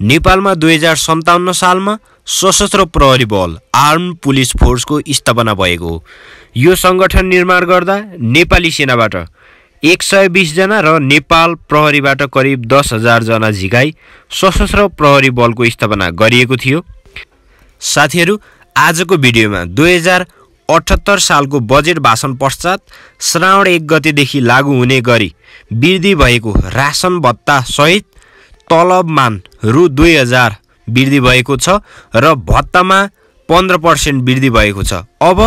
नेपालमा दुई हजार सन्ताउन्न सालमा सशस्त्र प्रहरी बल आर्म पुलिस फोर्सको स्थापना भएको हो यो सङ्गठन निर्माण गर्दा नेपाली सेनाबाट एक सय बिसजना र नेपाल प्रहरीबाट करिब दस हजारजना झिकाई सशस्त्र प्रहरी बलको स्थापना गरिएको थियो साथीहरू आजको भिडियोमा दुई हजार अठहत्तर सालको बजेट भाषण पश्चात श्रावण एक गतेदेखि लागू हुने गरी वृद्धि भएको रासन भत्तासहित तलबमान रु दुई हजार वृद्धि भएको छ र भत्तामा पन्ध्र पर्सेन्ट वृद्धि भएको छ अब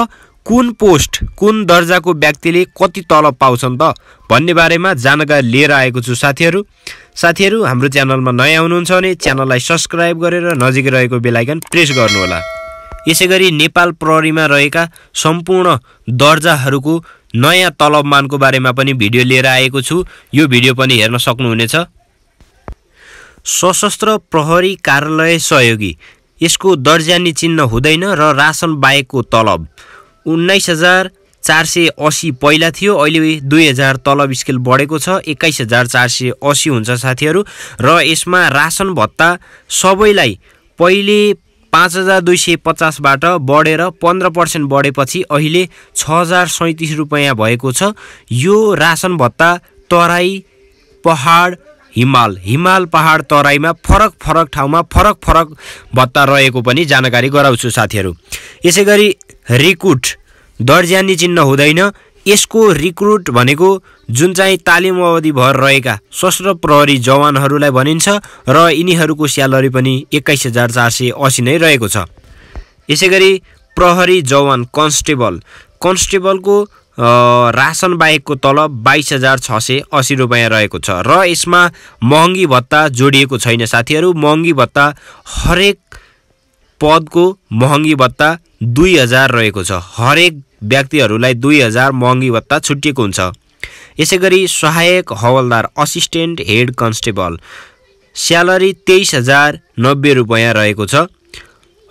कुन पोस्ट कुन दर्जाको व्यक्तिले कति तलब पाउँछन् त भन्ने बारेमा जानकारी लिएर आएको छु साथीहरू साथीहरू हाम्रो च्यानलमा नयाँ हुनुहुन्छ भने च्यानललाई सब्सक्राइब गरेर नजिक रहेको बेलायकन प्रेस गर्नुहोला यसै गरी नेपाल प्रहरीमा रहेका सम्पूर्ण दर्जाहरूको नयाँ तलबमानको बारेमा पनि भिडियो लिएर आएको छु यो भिडियो पनि हेर्न सक्नुहुनेछ सशस्त्र प्रहरी कार्यालय सहयोगी यसको दर्जानी चिन्ह हुँदैन र रासन बाहेकको तलब उन्नाइस हजार चार सय असी पहिला थियो अहिले दुई हजार तलब स्केल बढेको छ एक्काइस हजार चार सय असी हुन्छ साथीहरू र यसमा रासन भत्ता सबैलाई पहिले पाँच हजार दुई सय पचासबाट बढेर पन्ध्र पर्सेन्ट बढेपछि अहिले छ हजार सैँतिस रुपियाँ भएको छ यो रासन भत्ता तराई पहाड हिमाल हिमाल पहाड तराईमा फरक फरक ठाउँमा फरक फरक भत्ता रहेको पनि जानकारी गराउँछु साथीहरू यसै गरी रिक्रुट दर्ज्यानी चिन्ह हुँदैन यसको रिक्रुट भनेको जुन चाहिँ तालिम अवधि भर रहेका सशस्त्र प्रहरी जवानहरूलाई भनिन्छ र यिनीहरूको स्यालेरी पनि एक्काइस हजार चार सय असी नै रहेको छ यसै प्रहरी जवान कन्स्टेबल कन्स्टेबलको रासन बाहेकको तलब बाइस हजार छ सय असी रुपियाँ रहेको छ र यसमा महँगी भत्ता जोडिएको छैन साथीहरू महँगी भत्ता हरेक पदको महँगी भत्ता दुई हजार रहेको छ हरेक व्यक्तिहरूलाई दुई हजार महँगी भत्ता छुट्टिएको हुन्छ यसै गरी सहायक हवलदार असिस्टेन्ट हेड कन्स्टेबल स्यालेरी तेइस हजार नब्बे रुपियाँ रहेको छ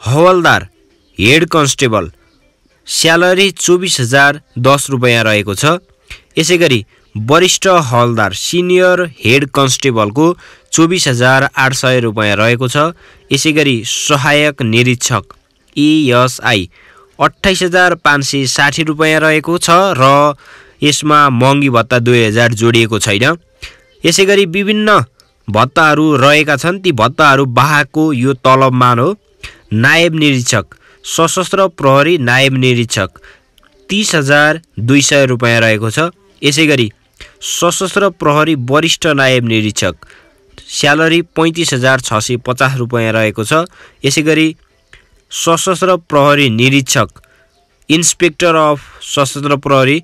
हवलदार हेड कन्स्टेबल स्यालेरी चौबिस हजार दस रुपियाँ रहेको छ यसै गरी वरिष्ठ हलदार सिनियर हेड कन्स्टेबलको चौबिस हजार आठ सय रुपियाँ रहेको छ यसै गरी सहायक निरीक्षक इएसआई e अठाइस हजार पाँच सय साठी रुपियाँ रहेको छ र यसमा महँगी भत्ता दुई हजार जोडिएको छैन यसै गरी विभिन्न भत्ताहरू रहेका छन् ती भत्ताहरू बाहकको यो तलबमान हो नायब निरीक्षक सशस्त्र प्रहरी नायब निरीक्षक तिस हजार दुई सय रुपियाँ रहेको छ यसै गरी सशस्त्र प्रहरी वरिष्ठ नायब निरीक्षक स्यालेरी पैँतिस हजार छ सय पचास रुपियाँ रहेको छ यसै गरी सशस्त्र प्रहरी निरीक्षक इन्सपेक्टर अफ सशस्त्र प्रहरी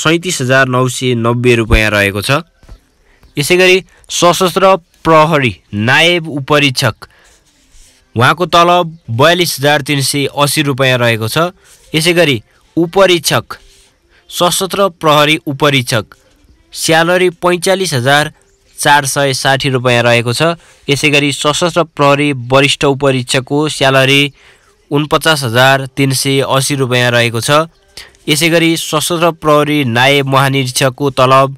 सैँतिस हजार नौ सय नब्बे रुपियाँ रहेको छ यसै गरी सशस्त्र प्रहरी नायब उपरीक्षक उहाँको तलब बयालिस हजार तिन सय असी रुपियाँ रहेको छ यसै गरी उपरीक्षक सशस्त्र प्रहरी उपरीक्षक स्यालेरी पैँचालिस हजार चार सय साठी रुपियाँ रहेको छ यसै गरी सशस्त्र प्रहरी वरिष्ठ उपरीक्षकको स्यालरी उनपचास हजार तिन सय असी रुपियाँ रहेको छ यसै गरी सशस्त्र प्रहरी नायब महानिरीक्षकको तलब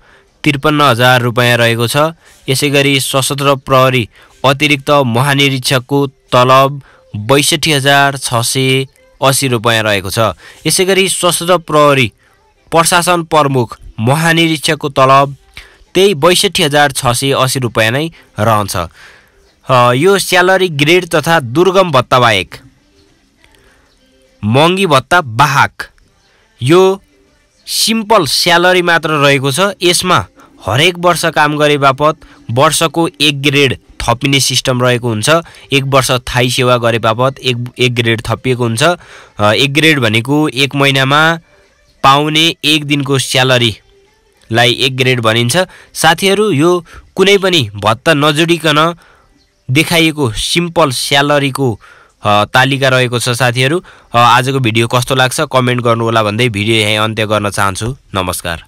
त्रिपन्न हजार रुपियाँ रहेको छ यसै गरी सशस्त्र प्रहरी अतिरिक्त महानिरीक्षकको तलब बैसठी हजार छ सय असी रुपियाँ रहेको छ यसै गरी सशस्त्र प्रहरी प्रशासन प्रमुख महानिरीक्षकको तलब त्यही बैसठी हजार छ सय असी रुपियाँ नै रहन्छ यो स्यालरी ग्रेड तथा दुर्गम भत्ता बाहेक महँगी भत्ता बाहक यो सिम्पल स्यालरी मात्र रहेको छ यसमा हरेक वर्ष काम गरे बापत वर्षको एक ग्रेड थपिने सिस्टम रहेको हुन्छ एक वर्ष थाई सेवा गरे बापत एक एक ग्रेड थपिएको हुन्छ एक ग्रेड भनेको एक महिनामा पाउने एक दिनको स्यालेरीलाई एक ग्रेड भनिन्छ साथीहरू यो कुनै पनि भत्ता नजोडिकन देखाइएको सिम्पल स्यालेरीको तालिका रहेको छ साथीहरू आजको भिडियो कस्तो लाग्छ कमेन्ट गर्नुहोला भन्दै भिडियो यहीँ अन्त्य गर्न चाहन्छु नमस्कार